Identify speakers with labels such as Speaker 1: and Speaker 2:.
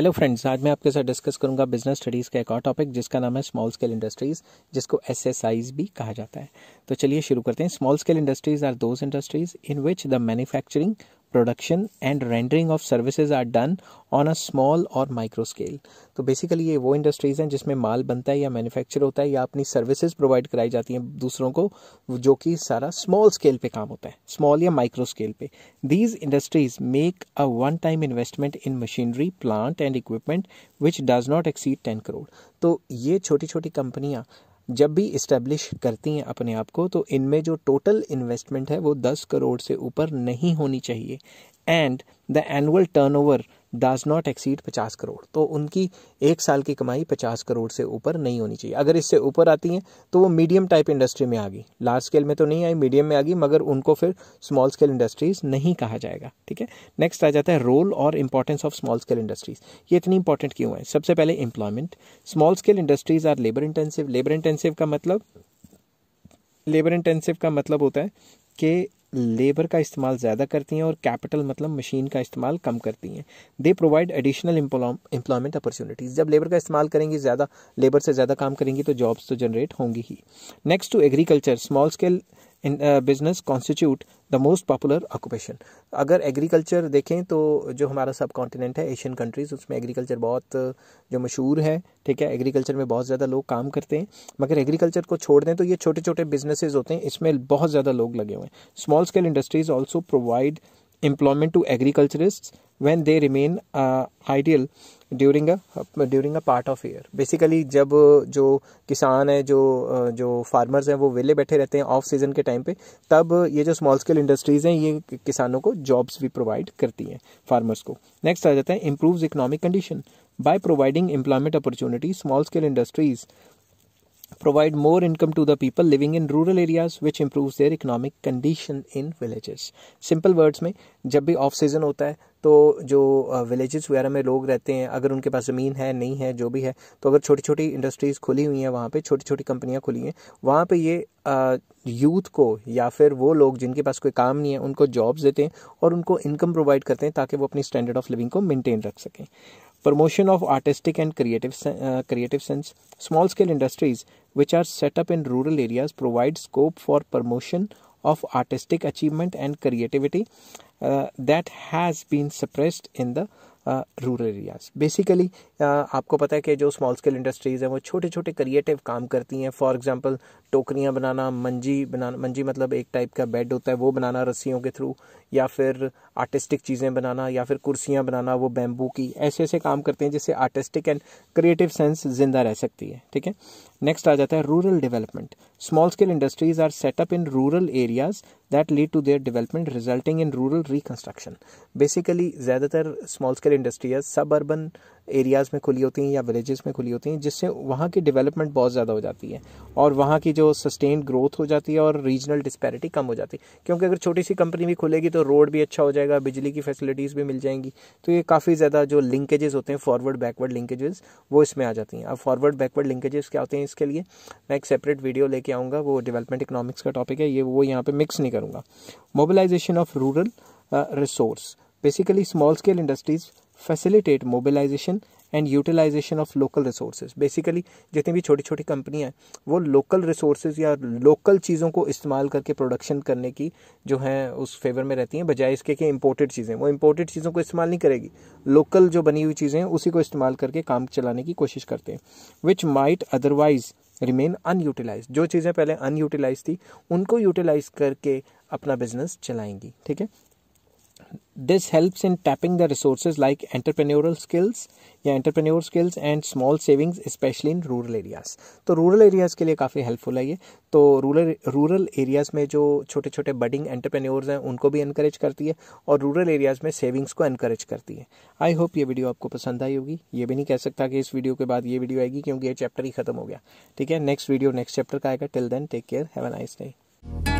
Speaker 1: hello friends आज मैं आपके साथ डिस्कस करूंगा बिजनेस स्टडीज़ का एक और टॉपिक जिसका नाम है स्मॉल स्केल इंडस्ट्रीज़ जिसको एस भी कहा जाता है तो चलिए शुरू करते हैं small scale industries are those industries in which the manufacturing production and rendering of services are done on a small और माइक्रो स्केल तो बेसिकली ये वो इंडस्ट्रीज़ हैं जिसमें माल बनता है या मैन्युफैक्चर होता है या अपनी सर्विसेज प्रोवाइड कराई जाती हैं दूसरों को जो कि सारा स्मॉल स्केल पे काम होता है स्मॉल या माइक्रो स्केल पे these industries make a one time investment in machinery plant and equipment which does not exceed ten crore तो ये छोटी छोटी कंपनियाँ जब भी इस्टेब्लिश करती हैं अपने आप को तो इनमें जो टोटल इन्वेस्टमेंट है वो दस करोड़ से ऊपर नहीं होनी चाहिए and the annual turnover does not exceed पचास करोड़ तो उनकी एक साल की कमाई पचास करोड़ से ऊपर नहीं होनी चाहिए अगर इससे ऊपर आती हैं तो वो मीडियम टाइप इंडस्ट्री में आ गई लार्ज स्केल में तो नहीं आई मीडियम में आ गई मगर उनको फिर स्मॉल स्केल इंडस्ट्रीज नहीं कहा जाएगा ठीक है नेक्स्ट आ जाता है रोल और importance of small scale industries ये इतनी इंपॉर्टेंट क्यों है सबसे पहले employment small scale industries are labour intensive labour intensive का मतलब लेबर इंटेंसिव का मतलब होता है कि लेबर का इस्तेमाल ज़्यादा करती हैं और कैपिटल मतलब मशीन का इस्तेमाल कम करती हैं they provide additional employment opportunities जब लेबर का इस्तेमाल करेंगी ज़्यादा लेबर से ज़्यादा काम करेंगी तो जॉब्स तो जनरेट होंगी ही next to agriculture small scale in business constitute the most popular occupation अगर एग्रीकल्चर देखें तो जो हमारा सब कॉन्टिनेंट है एशियन कंट्रीज़ उसमें एग्रीकल्चर बहुत uh, जो मशहूर है ठीक है एग्रीकल्चर में बहुत ज़्यादा लोग काम करते हैं मगर एग्रीकल्चर को छोड़ दें तो ये छोटे छोटे बिजनेसेज होते हैं इसमें बहुत ज़्यादा लोग लगे हुए हैं small scale industries also provide employment to agriculturists when they remain uh, ideal during a during a part of year basically जब जो किसान है जो uh, जो फार्मर्स हैं वो वेले बैठे रहते हैं ऑफ सीजन के टाइम पे तब ये जो स्मॉल स्केल इंडस्ट्रीज़ हैं ये किसानों को जॉब्स भी प्रोवाइड करती हैं फार्मर्स को नेक्स्ट आ जाता है improves economic condition by providing employment opportunity small scale industries provide more income to the people living in rural areas which improves their economic condition in villages simple words में जब भी of season होता है तो जो villages वगैरह में लोग रहते हैं अगर उनके पास ज़मीन है नहीं है जो भी है तो अगर छोटी छोटी इंडस्ट्रीज़ खुली हुई हैं वहाँ पे छोटी छोटी कंपनियाँ खुली हैं वहाँ पे ये यूथ को या फिर वो लोग जिनके पास कोई काम नहीं है उनको जॉब्स देते हैं और उनको इनकम प्रोवाइड करते हैं ताकि वो अपनी स्टैंडर्ड ऑफ लिविंग को मेनटेन रख सकें promotion of artistic and creative uh, creative sense small scale industries which are set up in rural areas provide scope for promotion of artistic achievement and creativity uh, that has been suppressed in the uh, rural areas basically आपको पता है कि जो small scale industries हैं वो छोटे छोटे creative काम करती हैं फॉर एग्जांपल टोकरियाँ बनाना मंजी बनाना मंजी मतलब एक टाइप का बेड होता है वो बनाना रस्सियों के थ्रू या फिर आर्टिस्टिक चीज़ें बनाना या फिर कुर्सियाँ बनाना वो बैम्बू की ऐसे ऐसे काम करते हैं जिससे आर्टिस्टिक एंड क्रिएटिव सेंस जिंदा रह सकती है ठीक है नेक्स्ट आ जाता है rural development small scale industries are set up in rural areas that lead to their development resulting in rural reconstruction basically ज़्यादातर स्मॉल स्केल इंडस्ट्रीज सब अर्बन एरियाज़ में खुली होती हैं या विलेजेस में खुली होती हैं जिससे वहाँ की डेवलपमेंट बहुत ज़्यादा हो जाती है और वहाँ की जो सस्टेन ग्रोथ हो जाती है और रीजनल डिस्पैरिटी कम हो जाती है क्योंकि अगर छोटी सी कंपनी भी खुलेगी तो रोड भी अच्छा हो जाएगा बिजली की फैसिलिटीज़ भी मिल जाएंगी तो ये काफ़ी ज़्यादा जो लिंकेजेस होते हैं फॉरवर्ड बैकवर्ड लिंकेजेस वो इसमें आ जाती हैं अब फॉरवर्ड बैकवर्ड लिंकेजेस क्या होते हैं इसके लिए मैं एक सेपरेट वीडियो लेके आऊँगा वो डेवलपमेंट इकोनॉमिक्स का टॉपिक है ये वो यहाँ पर मिक्स नहीं करूँगा mobilization of rural resource Basically, small scale industries facilitate mobilization and utilization of local resources basically जितनी भी छोटी छोटी कंपनियाँ हैं वो लोकल रिसोर्स या लोकल चीज़ों को इस्तेमाल करके प्रोडक्शन करने की जो है उस फेवर में रहती हैं बजाय इसके कि इम्पोर्टेड चीज़ें वो इम्पोर्टेड चीज़ों को इस्तेमाल नहीं करेगी लोकल जो बनी हुई चीज़ें हैं उसी को इस्तेमाल करके काम चलाने की कोशिश करते हैं which might otherwise remain unutilize जो चीज़ें पहले अनयूटिलाइज थी उनको यूटिलाइज करके अपना बिजनेस चलाएंगी ठीक है this helps in tapping the resource like entrepreneurial skills या entrepreneur skills and small savings specially in rural areas तो रूरल एरियाज के लिए काफ़ी हेल्पफुल है ये तो रूरल रूरल एरियाज में जो छोटे छोटे बडिंग एंटरप्रेन्योर्स हैं उनको भी इनकरेज करती है और रूरल एरियाज में सेविंग्स को इनकरेज करती है आई होप ये वीडियो आपको पसंद आई होगी ये भी नहीं कह सकता कि इस वीडियो के बाद ये वीडियो आएगी क्योंकि ये चैप्टर ही खत्म हो गया ठीक है नेक्स्ट वीडियो नेक्स्ट चैप्टर का आएगा till then take care have a nice day